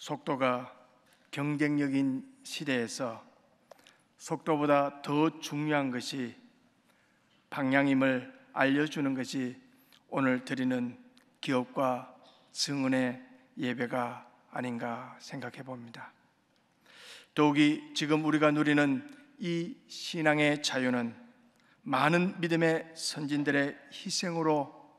속도가 경쟁력인 시대에서 속도보다 더 중요한 것이 방향임을 알려주는 것이 오늘 드리는 기업과 증언의 예배가 아닌가 생각해 봅니다. 더욱이 지금 우리가 누리는 이 신앙의 자유는 많은 믿음의 선진들의 희생으로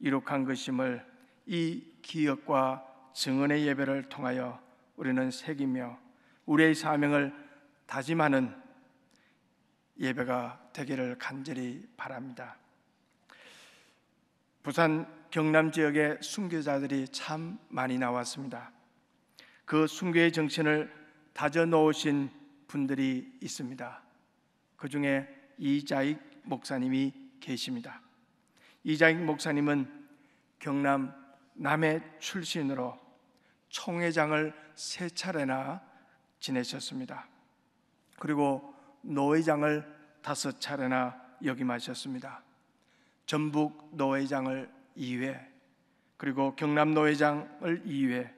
이룩한 것임을 이 기억과 증언의 예배를 통하여 우리는 새기며 우리의 사명을 다짐하는 예배가 되기를 간절히 바랍니다. 부산 경남 지역의 순교자들이 참 많이 나왔습니다. 그 순교의 정신을 다져 놓으신 분들이 있습니다. 그 중에 이자익 목사님이 계십니다. 이자익 목사님은 경남 남해 출신으로 총회장을 세 차례나 지내셨습니다. 그리고 노회장을 다섯 차례나 역임하셨습니다. 전북 노회장을 2회, 그리고 경남 노회장을 2회,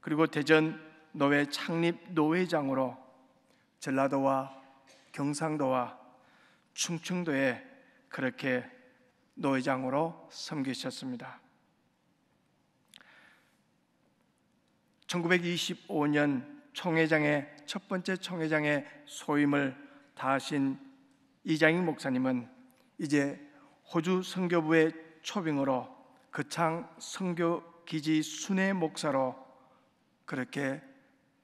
그리고 대전 노회 창립 노회장으로 전라도와 경상도와 충청도에 그렇게 노회장으로 섬기셨습니다. 1925년 총회장의 첫 번째 총회장의 소임을 다하신 이장익 목사님은 이제 호주 선교부의 초빙으로 그창 선교 기지 순회 목사로 그렇게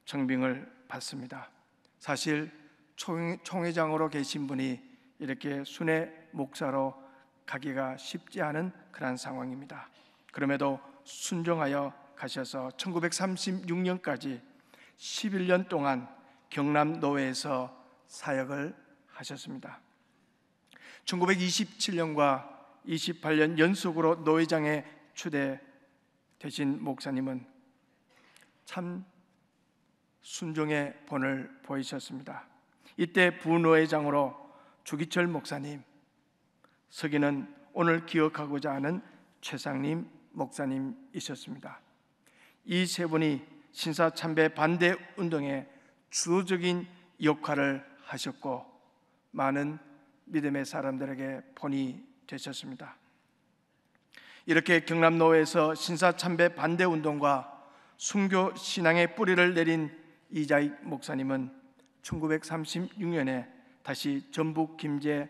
정빙을 받습니다. 사실 총회장으로 계신 분이 이렇게 순회 목사로 가기가 쉽지 않은 그런 상황입니다. 그럼에도 순종하여 가셔서 1936년까지 11년 동안 경남 노회에서 사역을 하셨습니다. 1927년과 28년 연속으로 노회장에 추대되신 목사님은 참 순종의 본을 보이셨습니다. 이때 부노회장으로 주기철 목사님, 서기는 오늘 기억하고자 하는 최상림 목사님이셨습니다. 이세 분이 신사참배 반대 운동에 주도적인 역할을 하셨고 많은 믿음의 사람들에게 본이 되셨습니다. 이렇게 경남노에서 신사참배 반대 운동과 순교 신앙의 뿌리를 내린 이자익 목사님은 1936년에 다시 전북 김제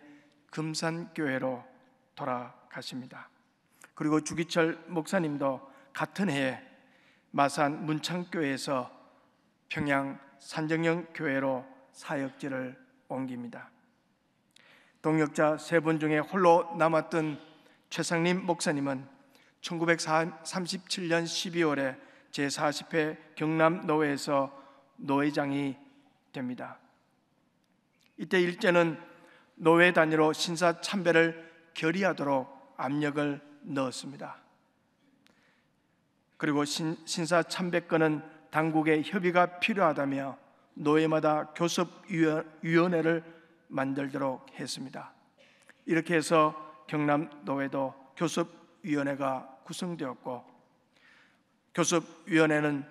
금산교회로 돌아가십니다. 그리고 주기철 목사님도 같은 해에 마산 문창교에서 회 평양 산정령 교회로 사역지를 옮깁니다. 동역자 세 분 중에 홀로 남았던 최상림 목사님은 1937년 12월에 제40회 경남 노회에서 노회장이 됩니다. 이때 일제는 노회 단위로 신사 참배를 결의하도록 압력을 넣었습니다. 그리고 신, 신사 참배권은 당국의 협의가 필요하다며 노예마다 교섭위원회를 만들도록 했습니다. 이렇게 해서 경남 노회도 교섭위원회가 구성되었고 교섭위원회는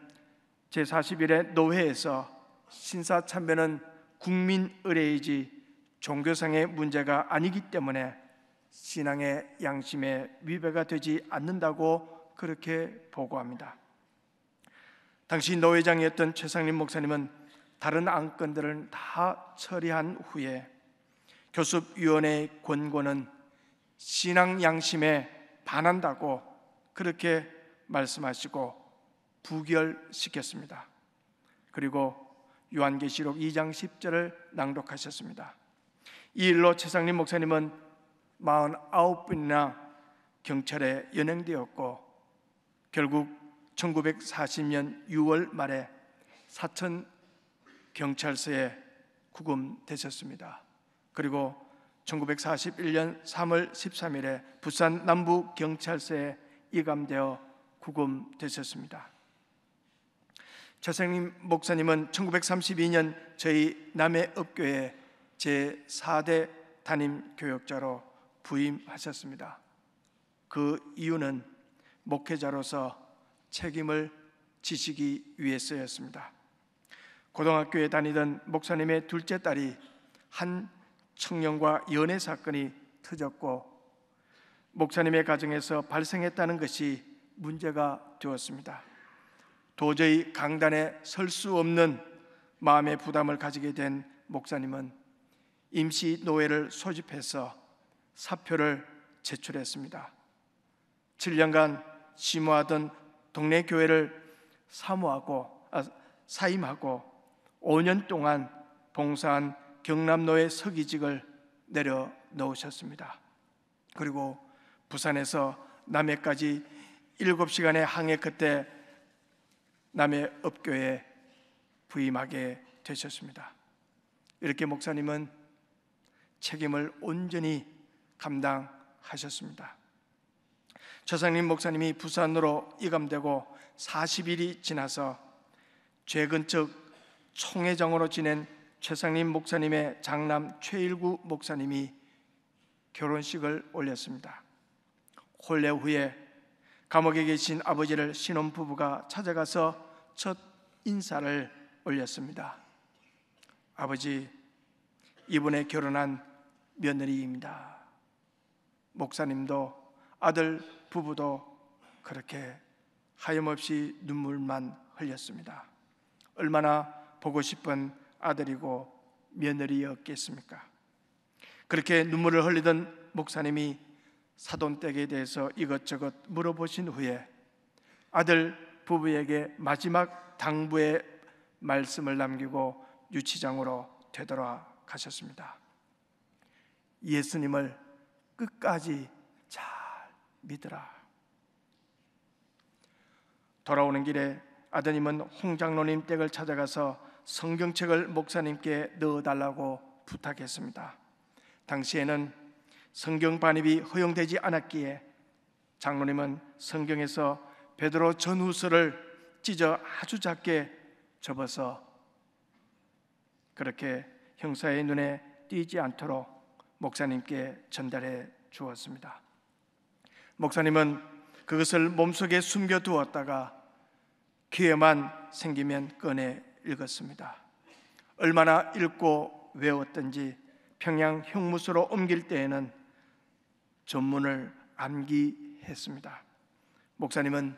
제41회 노회에서 신사 참배는 국민 의례이지 종교상의 문제가 아니기 때문에 신앙의 양심에 위배가 되지 않는다고 그렇게 보고합니다. 당시 노회장이었던 최상림 목사님은 다른 안건들을 다 처리한 후에 교습위원회의 권고는 신앙 양심에 반한다고 그렇게 말씀하시고 부결시켰습니다. 그리고 요한계시록 2장 10절을 낭독하셨습니다. 이 일로 최상림 목사님은 49분이나 경찰에 연행되었고 결국 1940년 6월 말에 사천 경찰서에 구금되셨습니다. 그리고 1941년 3월 13일에 부산 남부 경찰서에 이감되어 구금되셨습니다. 최생님 목사님은 1932년 저희 남해읍교회 제4대 담임 교역자로 부임하셨습니다. 그 이유는 목회자로서 책임을 지시기 위해서였습니다. 고등학교에 다니던 목사님의 둘째 딸이 한 청년과 연애 사건이 터졌고 목사님의 가정에서 발생했다는 것이 문제가 되었습니다. 도저히 강단에 설 수 없는 마음의 부담을 가지게 된 목사님은 임시 노예를 소집해서 사표를 제출했습니다. 7년간 심호하던 동네 교회를 사모하고 아, 사임하고 5년 동안 봉사한 경남로의 서기직을 내려놓으셨습니다. 그리고 부산에서 남해까지 7시간의 항해 끝에 남해 업교에 부임하게 되셨습니다. 이렇게 목사님은 책임을 온전히 감당하셨습니다. 최상림 목사님이 부산으로 이감되고 40일이 지나서 최근측 총회장으로 지낸 최상림 목사님의 장남 최일구 목사님이 결혼식을 올렸습니다. 혼례 후에 감옥에 계신 아버지를 신혼부부가 찾아가서 첫 인사를 올렸습니다. 아버지, 이번에 결혼한 며느리입니다. 목사님도 아들 부부도 그렇게 하염없이 눈물만 흘렸습니다. 얼마나 보고 싶은 아들이고 며느리였겠습니까? 그렇게 눈물을 흘리던 목사님이 사돈댁에 대해서 이것저것 물어보신 후에 아들 부부에게 마지막 당부의 말씀을 남기고 유치장으로 되돌아 가셨습니다. 예수님을 끝까지 믿으라. 돌아오는 길에 아드님은 홍장로님 댁을 찾아가서 성경책을 목사님께 넣어달라고 부탁했습니다. 당시에는 성경 반입이 허용되지 않았기에 장로님은 성경에서 베드로 전후서를 찢어 아주 작게 접어서 그렇게 형사의 눈에 띄지 않도록 목사님께 전달해 주었습니다. 목사님은 그것을 몸속에 숨겨 두었다가 기회만 생기면 꺼내 읽었습니다. 얼마나 읽고 외웠던지 평양 형무소로 옮길 때에는 전문을 암기했습니다. 목사님은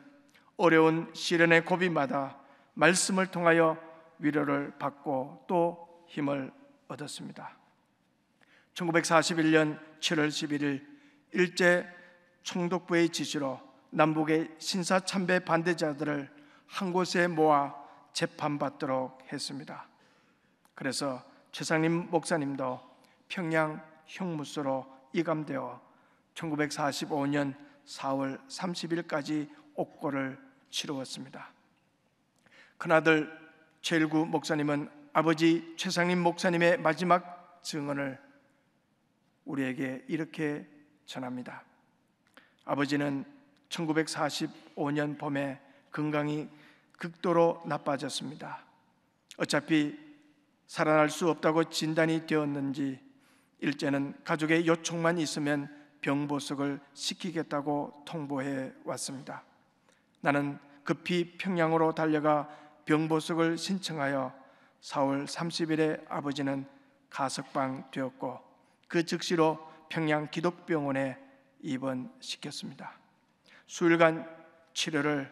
어려운 시련의 고비마다 말씀을 통하여 위로를 받고 또 힘을 얻었습니다. 1941년 7월 11일 일제 총독부의 지시로 남북의 신사 참배 반대자들을 한 곳에 모아 재판받도록 했습니다. 그래서 최상림 목사님도 평양 형무소로 이감되어 1945년 4월 30일까지 옥고를 치루었습니다. 큰아들 최일구 목사님은 아버지 최상림 목사님의 마지막 증언을 우리에게 이렇게 전합니다. 아버지는 1945년 봄에 건강이 극도로 나빠졌습니다. 어차피 살아날 수 없다고 진단이 되었는지 일제는 가족의 요청만 있으면 병보석을 시키겠다고 통보해 왔습니다. 나는 급히 평양으로 달려가 병보석을 신청하여 4월 30일에 아버지는 가석방 되었고 그 즉시로 평양 기독병원에 입원시켰습니다. 수일간 치료를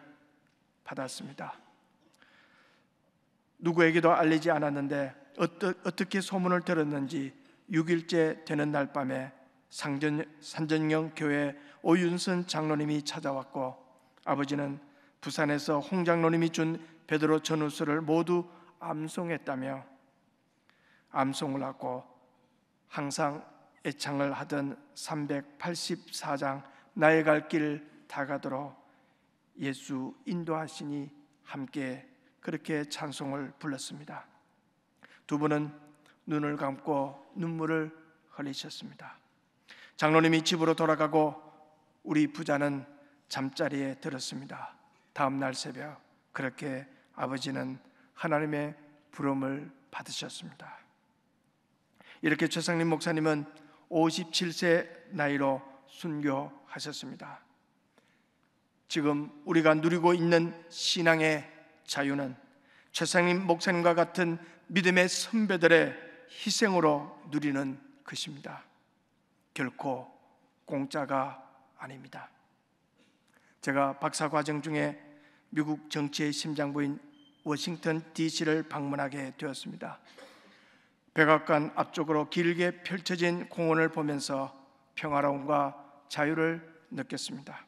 받았습니다. 누구에게도 알리지 않았는데 어떻게 소문을 들었는지 6일째 되는 날 밤에 상전, 산전령 교회 오윤선 장로님이 찾아왔고 아버지는 부산에서 홍 장로님이 준 베드로 전우서를 모두 암송했다며 암송을 하고 항상 애창을 하던 384장 나의 갈 길 다가도록 예수 인도하시니 함께 그렇게 찬송을 불렀습니다. 두 분은 눈을 감고 눈물을 흘리셨습니다. 장로님이 집으로 돌아가고 우리 부자는 잠자리에 들었습니다. 다음 날 새벽 그렇게 아버지는 하나님의 부름을 받으셨습니다. 이렇게 최상림 목사님은 57세 나이로 순교하셨습니다. 지금 우리가 누리고 있는 신앙의 자유는 최상임 목사님과 같은 믿음의 선배들의 희생으로 누리는 것입니다. 결코 공짜가 아닙니다. 제가 박사 과정 중에 미국 정치의 심장부인 워싱턴 DC를 방문하게 되었습니다. 백악관 앞쪽으로 길게 펼쳐진 공원을 보면서 평화로움과 자유를 느꼈습니다.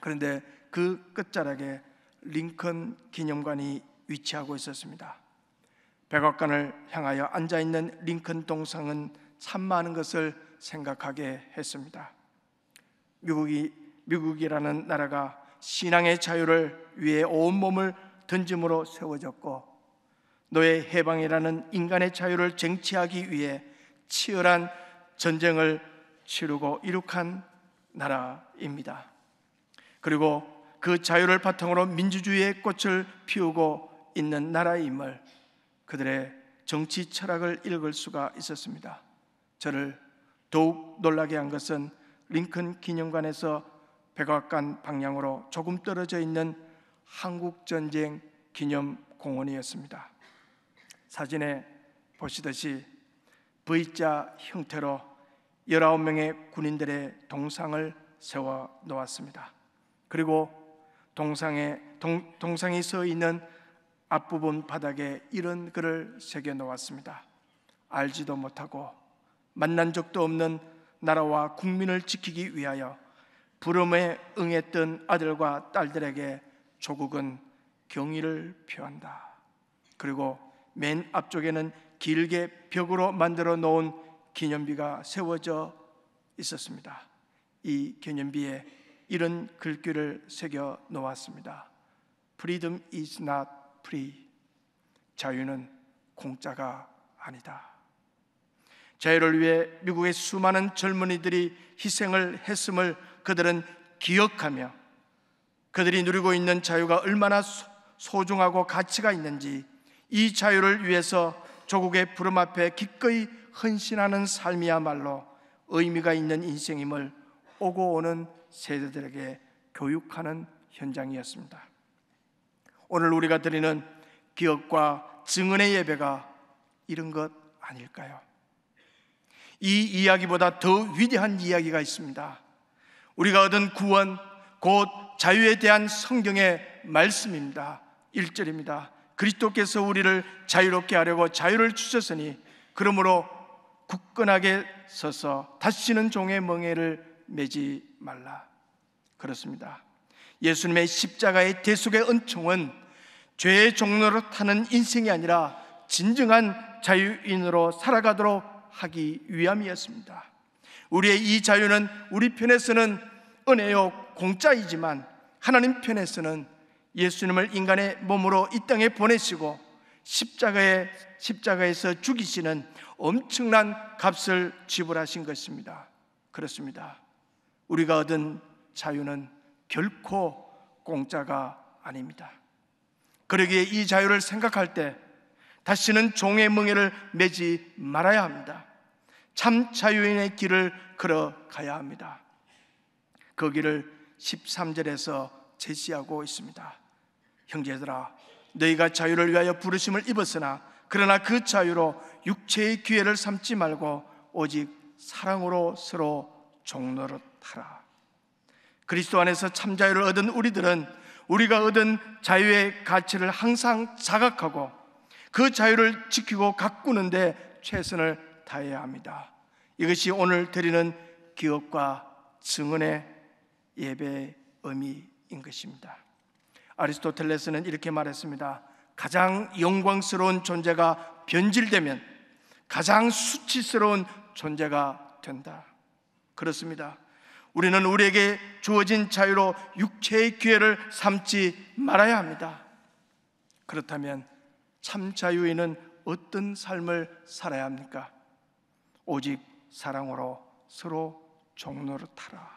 그런데 그 끝자락에 링컨 기념관이 위치하고 있었습니다. 백악관을 향하여 앉아 있는 링컨 동상은 참 많은 것을 생각하게 했습니다. 미국이 미국이라는 나라가 신앙의 자유를 위해 온 몸을 던짐으로 세워졌고 너의 해방이라는 인간의 자유를 쟁취하기 위해 치열한 전쟁을 치르고 이룩한 나라입니다. 그리고 그 자유를 바탕으로 민주주의의 꽃을 피우고 있는 나라임을 그들의 정치 철학을 읽을 수가 있었습니다. 저를 더욱 놀라게 한 것은 링컨 기념관에서 백악관 방향으로 조금 떨어져 있는 한국전쟁 기념공원이었습니다. 사진에 보시듯이 V자 형태로 19명의 군인들의 동상을 세워 놓았습니다. 그리고 동상에 동, 동상이 서 있는 앞부분 바닥에 이런 글을 새겨 놓았습니다. 알지도 못하고 만난 적도 없는 나라와 국민을 지키기 위하여 부름에 응했던 아들과 딸들에게 조국은 경의를 표한다. 그리고 맨 앞쪽에는 길게 벽으로 만들어 놓은 기념비가 세워져 있었습니다. 이 기념비에 이런 글귀를 새겨 놓았습니다. Freedom is not free. 자유는 공짜가 아니다. 자유를 위해 미국의 수많은 젊은이들이 희생을 했음을 그들은 기억하며 그들이 누리고 있는 자유가 얼마나 소중하고 가치가 있는지 이 자유를 위해서 조국의 부름 앞에 기꺼이 헌신하는 삶이야말로 의미가 있는 인생임을 오고 오는 세대들에게 교육하는 현장이었습니다. 오늘 우리가 드리는 기억과 증언의 예배가 이런 것 아닐까요? 이 이야기보다 더 위대한 이야기가 있습니다. 우리가 얻은 구원, 곧 자유에 대한 성경의 말씀입니다. 1절입니다. 그리스도께서 우리를 자유롭게 하려고 자유를 주셨으니 그러므로 굳건하게 서서 다시는 종의 멍에를 매지 말라. 그렇습니다. 예수님의 십자가의 대속의 은총은 죄의 종로로 타는 인생이 아니라 진정한 자유인으로 살아가도록 하기 위함이었습니다. 우리의 이 자유는 우리 편에서는 은혜요 공짜이지만 하나님 편에서는 예수님을 인간의 몸으로 이 땅에 보내시고 십자가에 십자가에서 죽이시는 엄청난 값을 지불하신 것입니다. 그렇습니다. 우리가 얻은 자유는 결코 공짜가 아닙니다. 그러기에 이 자유를 생각할 때 다시는 종의 멍에를 매지 말아야 합니다. 참 자유인의 길을 걸어가야 합니다. 거기를 그 13절에서 제시하고 있습니다. 형제들아 너희가 자유를 위하여 부르심을 입었으나 그러나 그 자유로 육체의 기회를 삼지 말고 오직 사랑으로 서로 종노릇하라 그리스도 안에서 참 자유를 얻은 우리들은 우리가 얻은 자유의 가치를 항상 자각하고 그 자유를 지키고 가꾸는데 최선을 다해야 합니다. 이것이 오늘 드리는 기업과 증언의 예배의 의미인 것입니다. 아리스토텔레스는 이렇게 말했습니다. 가장 영광스러운 존재가 변질되면 가장 수치스러운 존재가 된다. 그렇습니다. 우리는 우리에게 주어진 자유로 육체의 기회를 삼지 말아야 합니다. 그렇다면 참 자유인은 어떤 삶을 살아야 합니까? 오직 사랑으로 서로 종로를 타라.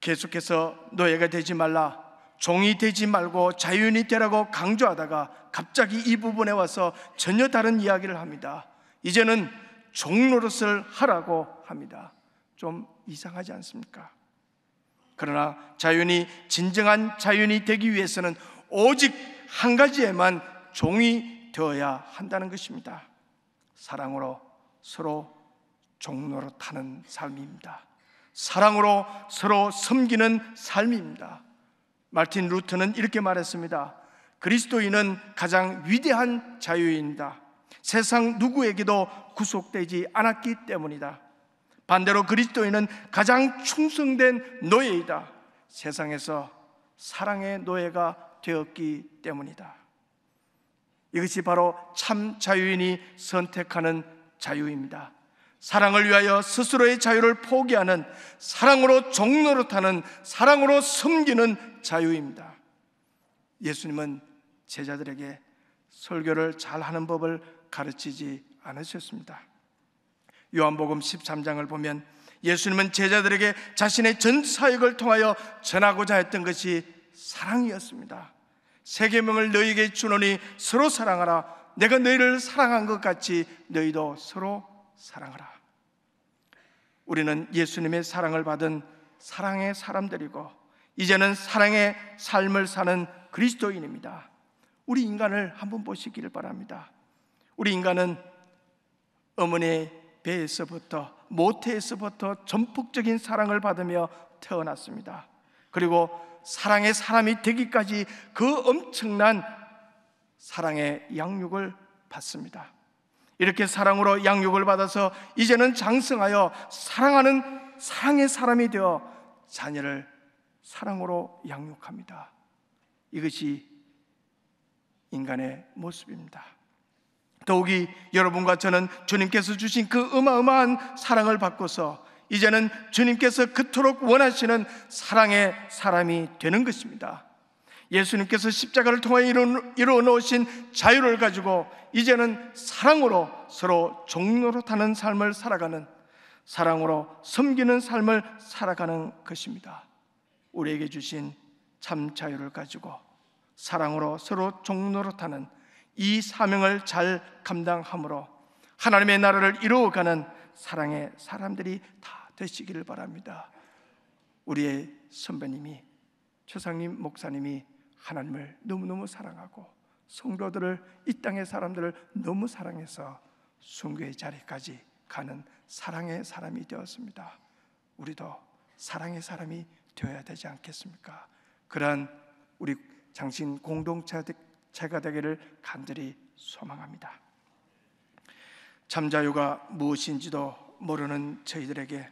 계속해서 노예가 되지 말라. 종이 되지 말고 자유인이 되라고 강조하다가 갑자기 이 부분에 와서 전혀 다른 이야기를 합니다. 이제는 종로릇을 하라고 합니다. 좀 이상하지 않습니까? 그러나 자윤이 진정한 자윤이 되기 위해서는 오직 한 가지에만 종이 되어야 한다는 것입니다. 사랑으로 서로 종로를 타는 삶입니다. 사랑으로 서로 섬기는 삶입니다. 마틴 루터는 이렇게 말했습니다. 그리스도인은 가장 위대한 자유인다. 세상 누구에게도 구속되지 않았기 때문이다. 반대로 그리스도인은 가장 충성된 노예이다. 세상에서 사랑의 노예가 되었기 때문이다. 이것이 바로 참 자유인이 선택하는 자유입니다. 사랑을 위하여 스스로의 자유를 포기하는 사랑으로 종노릇하는 사랑으로 섬기는 자유입니다. 예수님은 제자들에게 설교를 잘하는 법을 가르치지 않으셨습니다. 요한복음 13장을 보면 예수님은 제자들에게 자신의 전 사역을 통하여 전하고자 했던 것이 사랑이었습니다. 세계명을 너희에게 주노니 서로 사랑하라. 내가 너희를 사랑한 것 같이 너희도 서로 사랑하라. 우리는 예수님의 사랑을 받은 사랑의 사람들이고 이제는 사랑의 삶을 사는 그리스도인입니다. 우리 인간을 한번 보시기를 바랍니다. 우리 인간은 어머니의 배에서부터 모태에서부터 전폭적인 사랑을 받으며 태어났습니다. 그리고 사랑의 사람이 되기까지 그 엄청난 사랑의 양육을 받습니다. 이렇게 사랑으로 양육을 받아서 이제는 장성하여 사랑하는 사랑의 사람이 되어 자녀를 사랑으로 양육합니다. 이것이 인간의 모습입니다. 더욱이 여러분과 저는 주님께서 주신 그 어마어마한 사랑을 바꿔서 이제는 주님께서 그토록 원하시는 사랑의 사람이 되는 것입니다. 예수님께서 십자가를 통해 이루어 놓으신 자유를 가지고 이제는 사랑으로 서로 종로로타는 삶을 살아가는 사랑으로 섬기는 삶을 살아가는 것입니다. 우리에게 주신 참 자유를 가지고 사랑으로 서로 종노릇하는 이 사명을 잘 감당함으로 하나님의 나라를 이루어가는 사랑의 사람들이 다 되시기를 바랍니다. 우리의 선배님이 최상님 목사님이 하나님을 너무너무 사랑하고 성도들을 이 땅의 사람들을 너무 사랑해서 순교의 자리까지 가는 사랑의 사람이 되었습니다. 우리도 사랑의 사람이 되어야 되지 않겠습니까? 그러한 우리 장신 공동체가 되기를 간절히 소망합니다. 참자유가 무엇인지도 모르는 저희들에게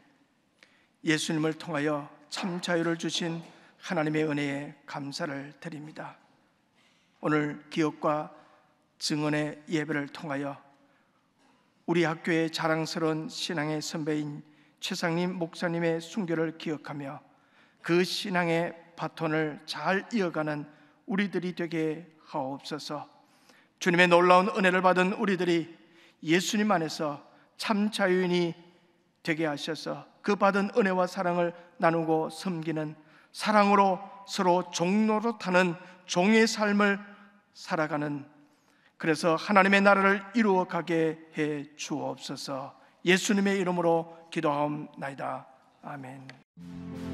예수님을 통하여 참 자유를 주신 하나님의 은혜에 감사를 드립니다. 오늘 기억과 증언의 예배를 통하여 우리 학교의 자랑스러운 신앙의 선배인 최상림 목사님의 순교를 기억하며 그 신앙의 바톤을 잘 이어가는 우리들이 되게 하옵소서. 주님의 놀라운 은혜를 받은 우리들이 예수님 안에서 참 자유인이 되게 하셔서 그 받은 은혜와 사랑을 나누고 섬기는 사랑으로 서로 종로로타는 종의 삶을 살아가는 그래서 하나님의 나라를 이루어 가게 해 주옵소서. 예수님의 이름으로 기도하옵나이다. 아멘.